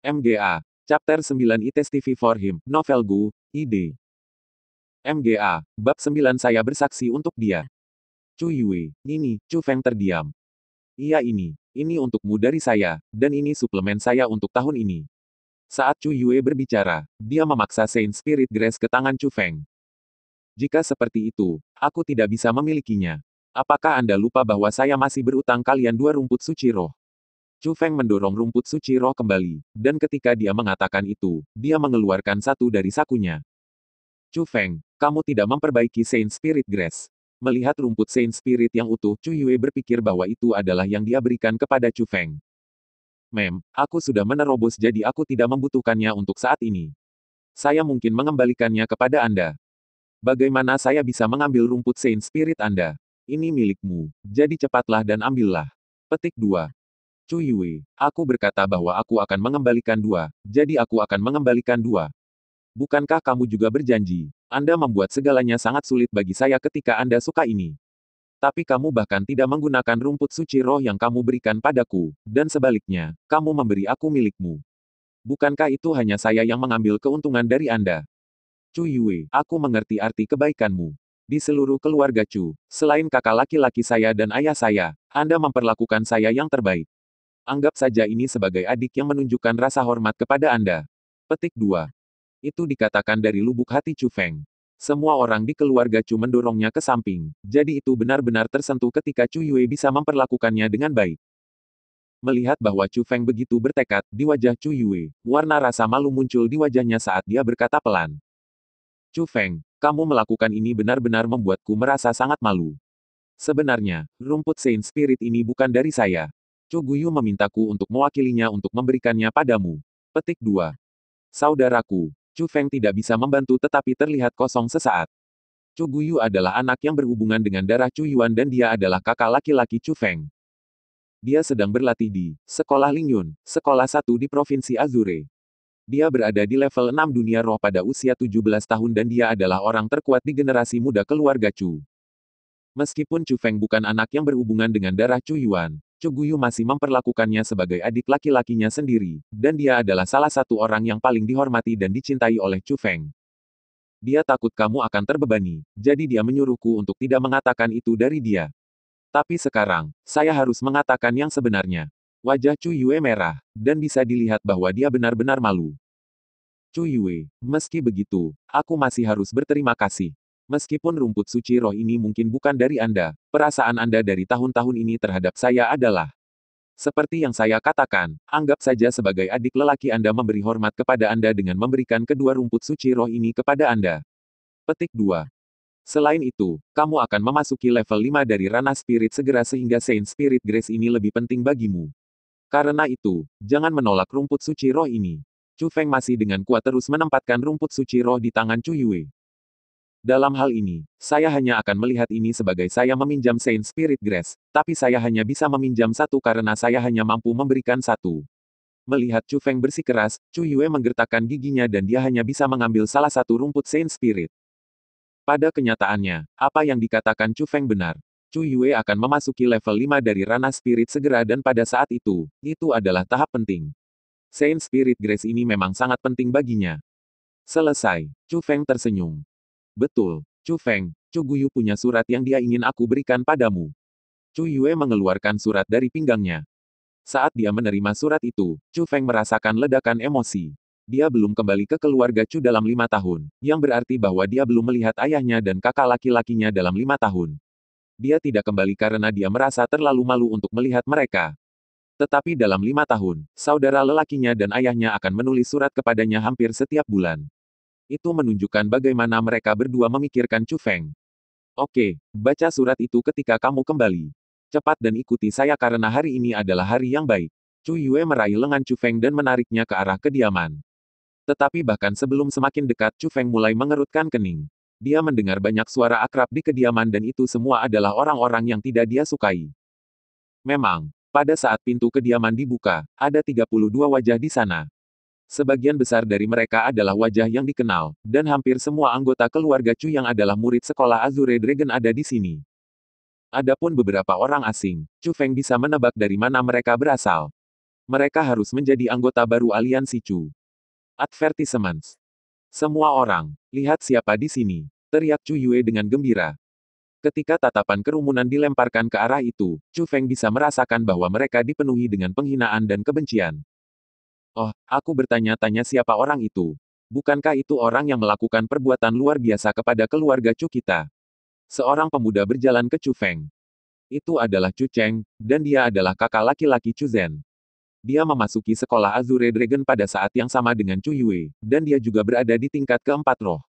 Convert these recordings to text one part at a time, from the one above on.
MGA, Chapter 9 It TV for Him, Novel Gu, ID. MGA, Bab 9 Saya bersaksi untuk dia. Chu Yui, ini, Chu Feng terdiam. Iya ini, ini untukmu dari saya, dan ini suplemen saya untuk tahun ini. Saat Chu Yue berbicara, dia memaksa Saint Spirit Grace ke tangan Chu Feng. Jika seperti itu, aku tidak bisa memilikinya. Apakah Anda lupa bahwa saya masih berutang kalian dua rumput suci roh? Chu Feng mendorong rumput suci roh kembali, dan ketika dia mengatakan itu, dia mengeluarkan satu dari sakunya. Chu Feng, kamu tidak memperbaiki Saint Spirit Grass. Melihat rumput Saint Spirit yang utuh, Chu Yue berpikir bahwa itu adalah yang dia berikan kepada Chu Feng. Mem, aku sudah menerobos jadi aku tidak membutuhkannya untuk saat ini. Saya mungkin mengembalikannya kepada Anda. Bagaimana saya bisa mengambil rumput Saint Spirit Anda? Ini milikmu, jadi cepatlah dan ambillah. Petik 2. Cui aku berkata bahwa aku akan mengembalikan dua, jadi aku akan mengembalikan dua. Bukankah kamu juga berjanji? Anda membuat segalanya sangat sulit bagi saya ketika Anda suka ini. Tapi kamu bahkan tidak menggunakan rumput suci roh yang kamu berikan padaku, dan sebaliknya, kamu memberi aku milikmu. Bukankah itu hanya saya yang mengambil keuntungan dari Anda? Chu Yue, aku mengerti arti kebaikanmu. Di seluruh keluarga Chu, selain kakak laki-laki saya dan ayah saya, Anda memperlakukan saya yang terbaik. Anggap saja ini sebagai adik yang menunjukkan rasa hormat kepada Anda. Petik 2. Itu dikatakan dari lubuk hati Chu Feng. Semua orang di keluarga Chu mendorongnya ke samping, jadi itu benar-benar tersentuh ketika Chu Yue bisa memperlakukannya dengan baik. Melihat bahwa Chu Feng begitu bertekad, di wajah Chu Yue, warna rasa malu muncul di wajahnya saat dia berkata pelan. Chu Feng, kamu melakukan ini benar-benar membuatku merasa sangat malu. Sebenarnya, rumput Saint Spirit ini bukan dari saya. Chu Guyu memintaku untuk mewakilinya untuk memberikannya padamu. Petik 2. Saudaraku, Chu Feng tidak bisa membantu tetapi terlihat kosong sesaat. Chu Guyu adalah anak yang berhubungan dengan darah Chu Yuan dan dia adalah kakak laki-laki Chu Feng. Dia sedang berlatih di Sekolah Lingyun, Sekolah satu di Provinsi Azure. Dia berada di level 6 dunia roh pada usia 17 tahun dan dia adalah orang terkuat di generasi muda keluarga Chu. Meskipun Chu Feng bukan anak yang berhubungan dengan darah Chu Yuan, Cuguyu masih memperlakukannya sebagai adik laki-lakinya sendiri, dan dia adalah salah satu orang yang paling dihormati dan dicintai oleh Chu Feng. Dia takut kamu akan terbebani, jadi dia menyuruhku untuk tidak mengatakan itu dari dia. Tapi sekarang, saya harus mengatakan yang sebenarnya. Wajah Chu Yue merah, dan bisa dilihat bahwa dia benar-benar malu. Chu Yue, meski begitu, aku masih harus berterima kasih. Meskipun rumput suci roh ini mungkin bukan dari Anda, perasaan Anda dari tahun-tahun ini terhadap saya adalah seperti yang saya katakan, anggap saja sebagai adik lelaki Anda memberi hormat kepada Anda dengan memberikan kedua rumput suci roh ini kepada Anda. Petik 2. Selain itu, kamu akan memasuki level 5 dari ranah spirit segera sehingga Saint Spirit Grace ini lebih penting bagimu. Karena itu, jangan menolak rumput suci roh ini. Chu Feng masih dengan kuat terus menempatkan rumput suci roh di tangan Chu Yue. Dalam hal ini, saya hanya akan melihat ini sebagai saya meminjam Saint Spirit Grace, tapi saya hanya bisa meminjam satu karena saya hanya mampu memberikan satu. Melihat Chu Feng bersikeras, Chu Yue menggertakkan giginya dan dia hanya bisa mengambil salah satu rumput Saint Spirit. Pada kenyataannya, apa yang dikatakan Chu Feng benar. Chu Yue akan memasuki level 5 dari ranah spirit segera dan pada saat itu, itu adalah tahap penting. Saint Spirit Grace ini memang sangat penting baginya. Selesai, Chu Feng tersenyum. Betul, Chu Feng, Chu Guyu punya surat yang dia ingin aku berikan padamu. Chu Yue mengeluarkan surat dari pinggangnya. Saat dia menerima surat itu, Chu Feng merasakan ledakan emosi. Dia belum kembali ke keluarga Chu dalam lima tahun, yang berarti bahwa dia belum melihat ayahnya dan kakak laki-lakinya dalam lima tahun. Dia tidak kembali karena dia merasa terlalu malu untuk melihat mereka. Tetapi dalam lima tahun, saudara lelakinya dan ayahnya akan menulis surat kepadanya hampir setiap bulan. Itu menunjukkan bagaimana mereka berdua memikirkan Chu Feng. Oke, baca surat itu ketika kamu kembali. Cepat dan ikuti saya karena hari ini adalah hari yang baik. Chu Yue meraih lengan Chu Feng dan menariknya ke arah kediaman. Tetapi bahkan sebelum semakin dekat Chu Feng mulai mengerutkan kening. Dia mendengar banyak suara akrab di kediaman dan itu semua adalah orang-orang yang tidak dia sukai. Memang, pada saat pintu kediaman dibuka, ada 32 wajah di sana. Sebagian besar dari mereka adalah wajah yang dikenal, dan hampir semua anggota keluarga Chu yang adalah murid sekolah Azure Dragon ada di sini. Adapun beberapa orang asing, Chu Feng bisa menebak dari mana mereka berasal. Mereka harus menjadi anggota baru aliansi Chu. Advertisements. Semua orang, lihat siapa di sini, teriak Chu Yue dengan gembira. Ketika tatapan kerumunan dilemparkan ke arah itu, Chu Feng bisa merasakan bahwa mereka dipenuhi dengan penghinaan dan kebencian. Oh, aku bertanya-tanya siapa orang itu. Bukankah itu orang yang melakukan perbuatan luar biasa kepada keluarga Chu kita? Seorang pemuda berjalan ke Chu Feng. Itu adalah Chu Cheng, dan dia adalah kakak laki-laki Chu Zhen. Dia memasuki sekolah Azure Dragon pada saat yang sama dengan Chu Yue, dan dia juga berada di tingkat keempat roh.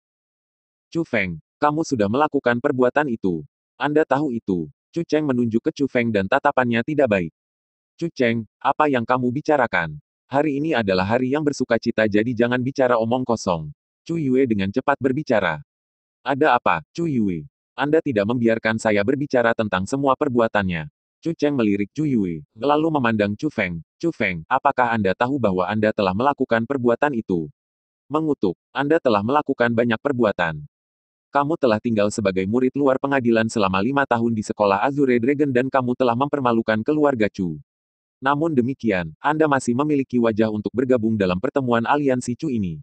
Chu Feng, kamu sudah melakukan perbuatan itu. Anda tahu itu. Chu Cheng menunjuk ke Chu Feng dan tatapannya tidak baik. Chu Cheng, apa yang kamu bicarakan? Hari ini adalah hari yang bersuka cita jadi jangan bicara omong kosong. Chu Yue dengan cepat berbicara. Ada apa, Chu Yue? Anda tidak membiarkan saya berbicara tentang semua perbuatannya. Chu Cheng melirik Chu Yue, lalu memandang Chu Feng. Chu Feng, apakah Anda tahu bahwa Anda telah melakukan perbuatan itu? Mengutuk, Anda telah melakukan banyak perbuatan. Kamu telah tinggal sebagai murid luar pengadilan selama lima tahun di sekolah Azure Dragon dan kamu telah mempermalukan keluarga Chu. Namun demikian, Anda masih memiliki wajah untuk bergabung dalam pertemuan aliansi Cu ini.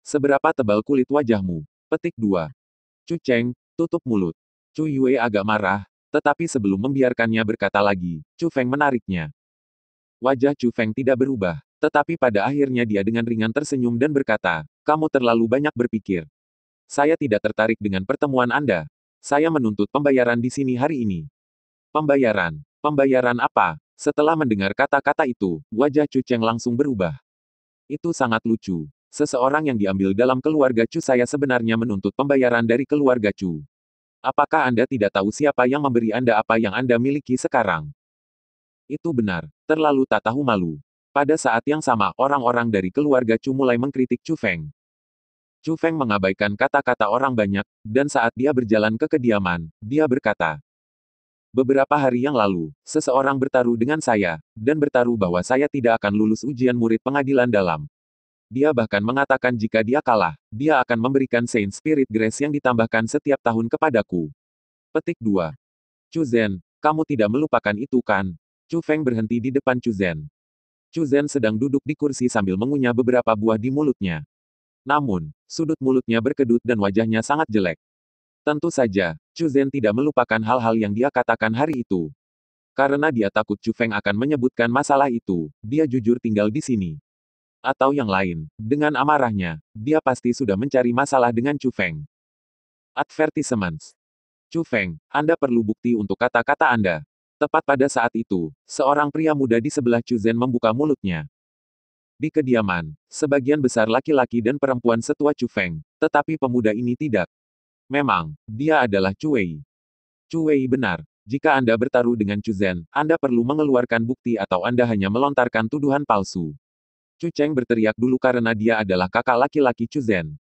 Seberapa tebal kulit wajahmu? Petik 2. Cu Cheng, tutup mulut. Cu Yue agak marah, tetapi sebelum membiarkannya berkata lagi, Cu Feng menariknya. Wajah Cu Feng tidak berubah, tetapi pada akhirnya dia dengan ringan tersenyum dan berkata, kamu terlalu banyak berpikir. Saya tidak tertarik dengan pertemuan Anda. Saya menuntut pembayaran di sini hari ini. Pembayaran? Pembayaran apa? Setelah mendengar kata-kata itu, wajah Chu Cheng langsung berubah. Itu sangat lucu. Seseorang yang diambil dalam keluarga Chu saya sebenarnya menuntut pembayaran dari keluarga Chu. Apakah Anda tidak tahu siapa yang memberi Anda apa yang Anda miliki sekarang? Itu benar, terlalu tak tahu malu. Pada saat yang sama, orang-orang dari keluarga Chu mulai mengkritik Chu Feng. Chu Feng mengabaikan kata-kata orang banyak, dan saat dia berjalan ke kediaman, dia berkata, Beberapa hari yang lalu, seseorang bertaruh dengan saya, dan bertaruh bahwa saya tidak akan lulus ujian murid pengadilan dalam. Dia bahkan mengatakan jika dia kalah, dia akan memberikan Saint Spirit Grace yang ditambahkan setiap tahun kepadaku. Petik 2. Zhen, kamu tidak melupakan itu kan? Chu Feng berhenti di depan Chu Zhen. Chu Zhen sedang duduk di kursi sambil mengunyah beberapa buah di mulutnya. Namun, sudut mulutnya berkedut dan wajahnya sangat jelek. Tentu saja, Chu Zhen tidak melupakan hal-hal yang dia katakan hari itu. Karena dia takut Chu Feng akan menyebutkan masalah itu, dia jujur tinggal di sini. Atau yang lain, dengan amarahnya, dia pasti sudah mencari masalah dengan Chu Feng. Advertisements. Chu Feng, Anda perlu bukti untuk kata-kata Anda. Tepat pada saat itu, seorang pria muda di sebelah Chu Zhen membuka mulutnya. Di kediaman, sebagian besar laki-laki dan perempuan setua Chu Feng, tetapi pemuda ini tidak. Memang, dia adalah Cuei. Cuei benar. Jika Anda bertaruh dengan Zhen, Anda perlu mengeluarkan bukti atau Anda hanya melontarkan tuduhan palsu. Chu Cheng berteriak dulu karena dia adalah kakak laki-laki Zhen.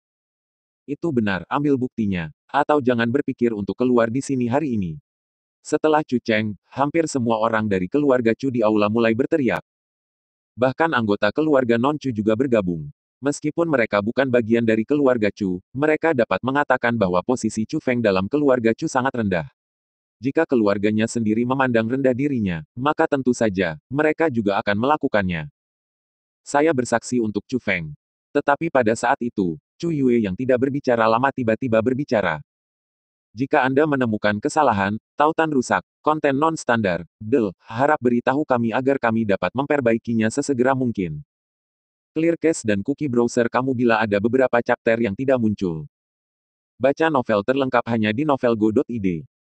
Itu benar, ambil buktinya. Atau jangan berpikir untuk keluar di sini hari ini. Setelah Chu Cheng, hampir semua orang dari keluarga Chu di aula mulai berteriak. Bahkan anggota keluarga non Chu juga bergabung. Meskipun mereka bukan bagian dari keluarga Chu, mereka dapat mengatakan bahwa posisi Chu Feng dalam keluarga Chu sangat rendah. Jika keluarganya sendiri memandang rendah dirinya, maka tentu saja, mereka juga akan melakukannya. Saya bersaksi untuk Chu Feng. Tetapi pada saat itu, Chu Yue yang tidak berbicara lama tiba-tiba berbicara. Jika Anda menemukan kesalahan, tautan rusak, konten non-standar, del, harap beritahu kami agar kami dapat memperbaikinya sesegera mungkin. Clear cache dan cookie browser kamu bila ada beberapa chapter yang tidak muncul. Baca novel terlengkap hanya di novelgo.id.